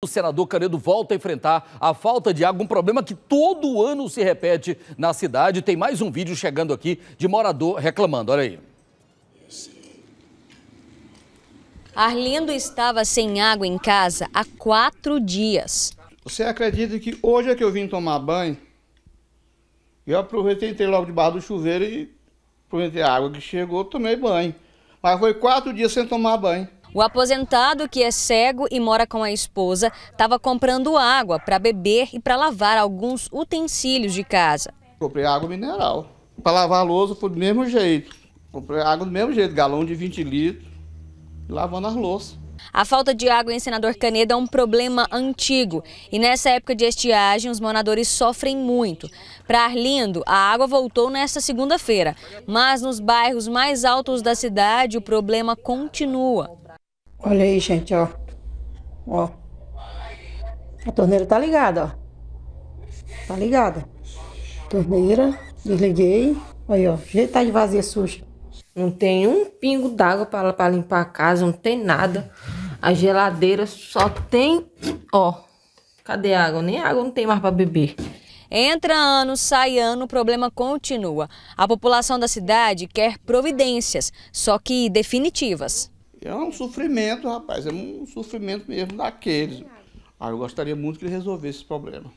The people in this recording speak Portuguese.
O senador Canedo volta a enfrentar a falta de água, um problema que todo ano se repete na cidade. Tem mais um vídeo chegando aqui de morador reclamando. Olha aí. Arlindo estava sem água em casa há quatro dias. Você acredita que hoje é que eu vim tomar banho? Eu aproveitei, entrei logo debaixo do chuveiro e aproveitei a água que chegou, tomei banho. Mas foi quatro dias sem tomar banho. O aposentado, que é cego e mora com a esposa, estava comprando água para beber e para lavar alguns utensílios de casa. Comprei água mineral. Para lavar a louça, foi do mesmo jeito. Comprei água do mesmo jeito, galão de 20 litros, lavando as louças. A falta de água em Senador Canedo é um problema antigo e nessa época de estiagem os moradores sofrem muito. Para Arlindo, a água voltou nesta segunda-feira, mas nos bairros mais altos da cidade o problema continua. Olha aí, gente, ó. Ó. A torneira tá ligada, ó. Tá ligada. Torneira, desliguei. Aí, ó. Jeito tá de vazia suja. Não tem um pingo d'água para limpar a casa, não tem nada. A geladeira só tem, ó. Cadê a água? Nem água não tem mais para beber. Entra ano, sai ano, o problema continua. A população da cidade quer providências, só que definitivas. É um sofrimento, rapaz, é um sofrimento mesmo daqueles. ah, eu gostaria muito que ele resolvesse esse problema.